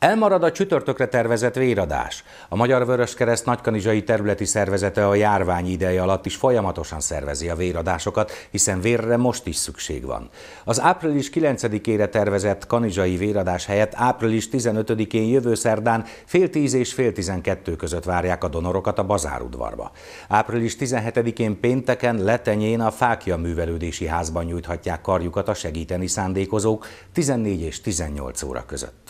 Elmarad a csütörtökre tervezett véradás. A Magyar Vöröskereszt nagykanizsai területi szervezete a járvány ideje alatt is folyamatosan szervezi a véradásokat, hiszen vérre most is szükség van. Az április 9-ére tervezett kanizsai véradás helyett április 15-én jövő szerdán fél 10 és fél 12 között várják a donorokat a bazárudvarba. Április 17-én pénteken letenyén a Fákja művelődési házban nyújthatják karjukat a segíteni szándékozók 14 és 18 óra között.